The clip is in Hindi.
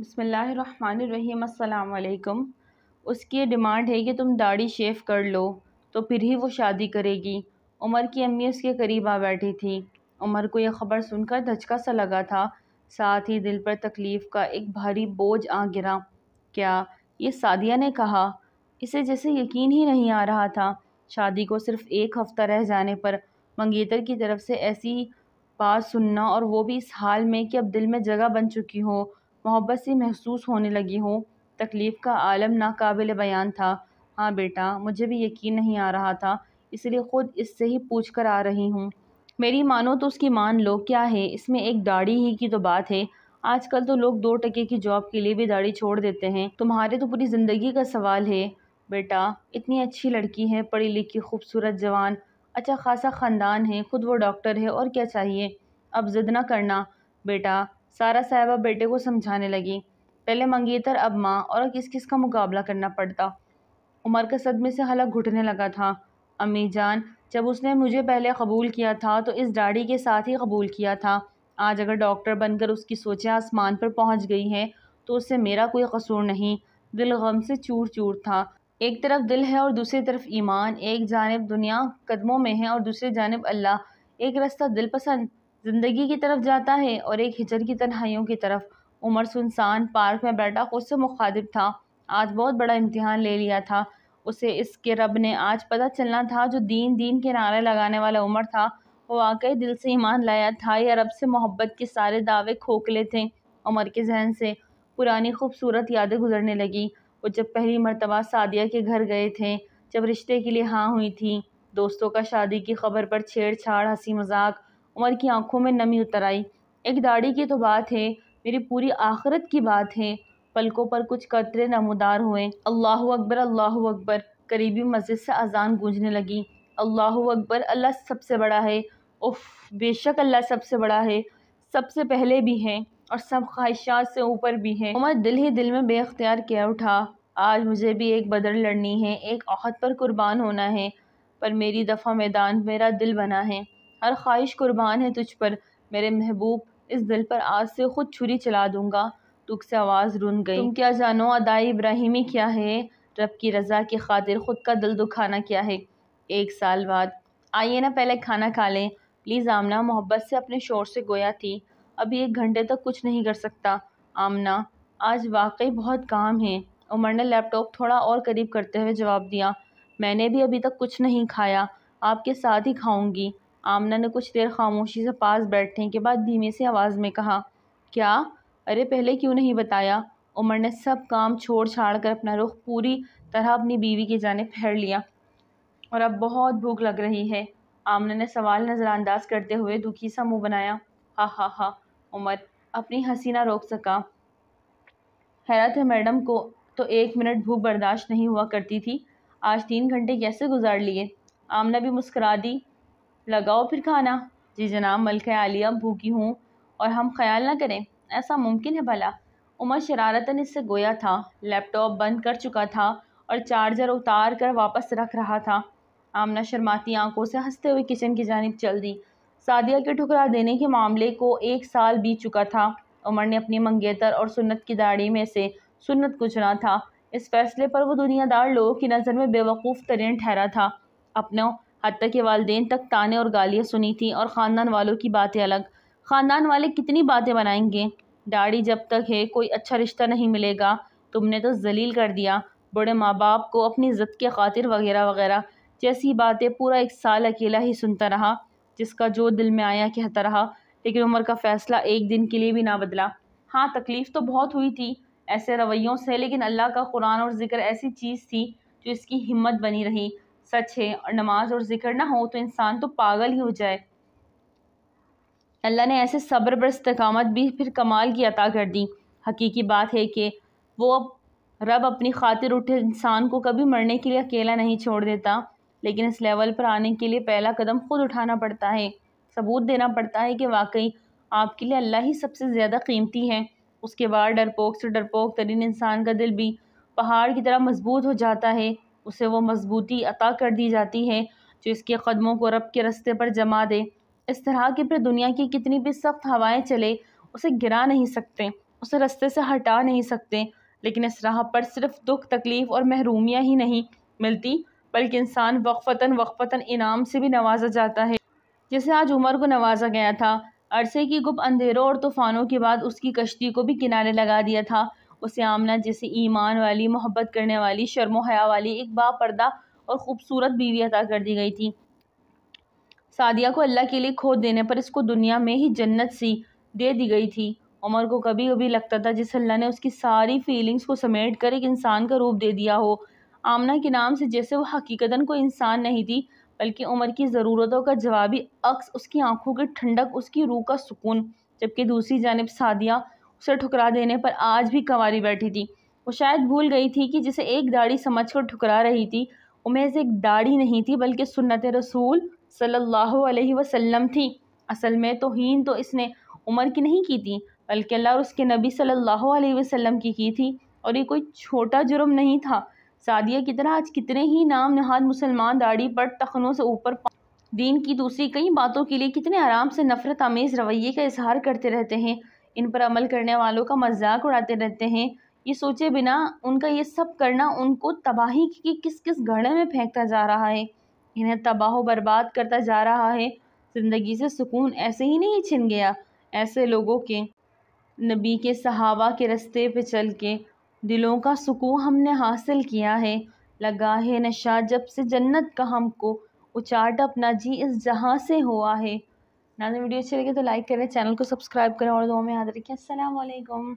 बसमिलीम अल्लाम उसकी डिमांड है कि तुम दाढ़ी शेव कर लो तो फिर ही वो शादी करेगी उमर की अम्मी उसके करीब आ बैठी थी उमर को यह खबर सुनकर धचका सा लगा था साथ ही दिल पर तकलीफ़ का एक भारी बोझ आ गिरा क्या ये सादिया ने कहा इसे जैसे यकीन ही नहीं आ रहा था शादी को सिर्फ एक हफ़्ता रह जाने पर मंगेतर की तरफ से ऐसी बात सुनना और वो भी इस हाल में कि अब दिल में जगह बन चुकी हो मोहब्बत सी महसूस होने लगी हो तकलीफ़ का आलम नाकाबिल बयान था हाँ बेटा मुझे भी यकीन नहीं आ रहा था इसलिए ख़ुद इससे ही पूछ कर आ रही हूँ मेरी मानो तो उसकी मान लो क्या है इसमें एक दाढ़ी ही की तो बात है आजकल तो लोग दो टके की जॉब के लिए भी दाढ़ी छोड़ देते हैं तुम्हारे तो पूरी ज़िंदगी का सवाल है बेटा इतनी अच्छी लड़की है पढ़ी लिखी खूबसूरत जवान अच्छा खासा ख़ानदान है ख़ुद वो डॉक्टर है और क्या चाहिए अब ज़िद ना करना बेटा सारा साहबा बेटे को समझाने लगी पहले मंगेतर अब माँ और किस किस का मुकाबला करना पड़ता उमर का सदमे से हलक घुटने लगा था अम्मी जान जब उसने मुझे पहले कबूल किया था तो इस डाड़ी के साथ ही कबूल किया था आज अगर डॉक्टर बनकर उसकी सोचें आसमान पर पहुंच गई हैं तो उससे मेरा कोई कसूर नहीं दिल गम से चूर चूर था एक तरफ दिल है और दूसरी तरफ ईमान एक जानब दुनिया कदमों में है और दूसरी जानब अल्लाह एक रास्ता दिल पसंद ज़िंदगी की तरफ जाता है और एक हिजर की तनहाइयों की तरफ उमर सुनसान पार्क में बैठा खुद से मुखातिब था आज बहुत बड़ा इम्तहान ले लिया था उसे इसके रब ने आज पता चलना था जो दीन दीन के नारे लगाने वाला उमर था वो वाकई दिल से ईमान लाया था या रब से मोहब्बत के सारे दावे खोखले थे उमर के जहन से पुरानी खूबसूरत यादें गुजरने लगी वो जब पहली मरतबा सादिया के घर गए थे जब रिश्ते के लिए हाँ हुई थी दोस्तों का शादी की खबर पर छेड़छाड़ हंसी मजाक उमर की आंखों में नमी उतर आई एक दाढ़ी की तो बात है मेरी पूरी आखिरत की बात है पलकों पर कुछ कतरे नमदार हुए अल्लाह अकबर अल्लाह अकबर करीबी मस्जिद से अजान गूंजने लगी अल्लाह अकबर अल्लाह सबसे बड़ा है उफ बेशक अल्लाह सबसे बड़ा है सबसे पहले भी हैं और सब ख्वाहिशात से ऊपर भी हैं उमर दिल ही दिल में बेख्तियार कह उठा आज मुझे भी एक बदर लड़नी है एक अहद पर कुर्बान होना है पर मेरी दफ़ा मैदान मेरा दिल बना है हर ख्वाहिश कुर्बान है तुझ पर मेरे महबूब इस दिल पर आज से ख़ुद छुरी चला दूँगा तुख से आवाज़ रुन गई तुम क्या जानो अदाई इब्राहिमी क्या है रब की रज़ा की खातिर ख़ुद का दिल दुखाना क्या है एक साल बाद आइए ना पहले खाना खा लें प्लीज़ आमना मोहब्बत से अपने शोर से गोया थी अभी एक घंटे तक कुछ नहीं कर सकता आमना आज वाकई बहुत काम है उमर ने लैपटॉप थोड़ा और करीब करते हुए जवाब दिया मैंने भी अभी तक कुछ नहीं खाया आपके साथ ही खाऊंगी आमना ने कुछ देर खामोशी से पास बैठने के बाद धीमे से आवाज़ में कहा क्या अरे पहले क्यों नहीं बताया उमर ने सब काम छोड़ छाड़ कर अपना रुख पूरी तरह अपनी बीवी की जाने फेर लिया और अब बहुत भूख लग रही है आमना ने सवाल नजरअंदाज करते हुए दुखी सा मुंह बनाया हा हा हा उमर अपनी हंसी ना रोक सका हैरत है मैडम को तो एक मिनट भूख बर्दाश्त नहीं हुआ करती थी आज तीन घंटे कैसे गुजार लिए आमना भी मुस्करा दी लगाओ फिर खाना जी जनाब मलक आलिया भूखी हूँ और हम ख्याल ना करें ऐसा मुमकिन है भला उमर शरारतन इससे गोया था लैपटॉप बंद कर चुका था और चार्जर उतार कर वापस रख रहा था आमना शर्माती आंखों से हंसते हुए किचन की जानब चल दी सादिया के ठुकरा देने के मामले को एक साल बीत चुका था उमर ने अपनी मंगेतर और सुन्नत की दाढ़ी में से सुन्नत गुजरा था इस फैसले पर वो दुनियादार लोगों की नज़र में बेवकूफ़ तरीन ठहरा था अपनों हती के वालदेन तक ताने और गालियाँ सुनी थी और ख़ानदान वालों की बातें अलग ख़ानदान वाले कितनी बातें बनाएंगे दाढ़ी जब तक है कोई अच्छा रिश्ता नहीं मिलेगा तुमने तो जलील कर दिया बड़े माँ बाप को अपनी ज़द के खातिर वगैरह वगैरह जैसी बातें पूरा एक साल अकेला ही सुनता रहा जिसका जो दिल में आया कहता रहा लेकिन उम्र का फ़ैसला एक दिन के लिए भी ना बदला हाँ तकलीफ़ तो बहुत हुई थी ऐसे रवैयों से लेकिन अल्लाह का कुरान और ज़िक्र ऐसी चीज़ थी जो इसकी हिम्मत बनी रही सच है और नमाज और जिक्र ना हो तो इंसान तो पागल ही हो जाए अल्लाह ने ऐसे सब्र पर इस्तकामत भी फिर कमाल की अता कर दी हकीकी बात है कि वो अब रब अपनी खातिर उठे इंसान को कभी मरने के लिए अकेला नहीं छोड़ देता लेकिन इस लेवल पर आने के लिए पहला कदम खुद उठाना पड़ता है सबूत देना पड़ता है कि वाकई आपके लिए अल्लाह ही सबसे ज़्यादा कीमती है उसके बाद डरपोक से डरपोक तरीन इंसान का दिल भी पहाड़ की तरह मजबूत हो जाता है उसे वो मजबूती अता कर दी जाती है जो इसके कदमों को रब के रस्ते पर जमा दे इस तरह की फिर दुनिया की कितनी भी सख्त हवाएं चले उसे गिरा नहीं सकते उसे रस्ते से हटा नहीं सकते लेकिन इस राह पर सिर्फ दुख तकलीफ़ और महरूमियाँ ही नहीं मिलती बल्कि इंसान वक्फ़ता वक्फ़ता इनाम से भी नवाजा जाता है जैसे आज उमर को नवाजा गया था अरसे की गुप अंधेरों और तूफ़ानों के बाद उसकी कश्ती को भी किनारे लगा दिया था उसे आमना जैसे ईमान वाली मोहब्बत करने वाली शर्मो हया वाली एक बापर्दा और ख़ूबसूरत बीवी अदा कर दी गई थी सादिया को अल्लाह के लिए खो देने पर इसको दुनिया में ही जन्नत सी दे दी गई थी उमर को कभी कभी लगता था जिस अल्लाह ने उसकी सारी फीलिंग्स को समेट कर एक इंसान का रूप दे दिया हो आमना के नाम से जैसे वो हकीकता कोई इंसान नहीं थी बल्कि उमर की ज़रूरतों का जवाबी अक्स उसकी आंखों की ठंडक उसकी रूह का सुकून जबकि दूसरी जानब सादिया उसे ठुकरा देने पर आज भी कंवारी बैठी थी वो शायद भूल गई थी कि जिसे एक दाढ़ी समझ कर ठुकरा रही थी उमेज एक दाढ़ी नहीं थी बल्कि सुन्नत रसूल सल्लल्लाहु अलैहि वसल्लम थी असल में तोहन तो इसने उमर की नहीं की थी बल्कि अल्लाह और उसके नबी सल्लल्लाहु अलैहि वसल्लम की की थी और ये कोई छोटा जुर्म नहीं था सादिया की तरह आज कितने ही नाम नहाद मुसलमान दाढ़ी पर तखनों से ऊपर दीन की दूसरी कई बातों के लिए कितने आराम से नफरत आमेज़ रवैये का इजहार करते रहते हैं इन पर अमल करने वालों का मजाक उड़ाते रहते हैं ये सोचे बिना उनका ये सब करना उनको तबाही की किस किस घड़े में फेंकता जा रहा है इन्हें तबाह बर्बाद करता जा रहा है ज़िंदगी से सुकून ऐसे ही नहीं छिन गया ऐसे लोगों के नबी के सहाबा के रस्ते पे चल के दिलों का सुकून हमने हासिल किया है लगा है नशा जब से जन्नत का हमको उचाट अपना जी इस जहाँ से हुआ है नाजन वीडियो अच्छी लगी तो लाइक करें चैनल को सब्सक्राइब करें और दो में याद रखें असलम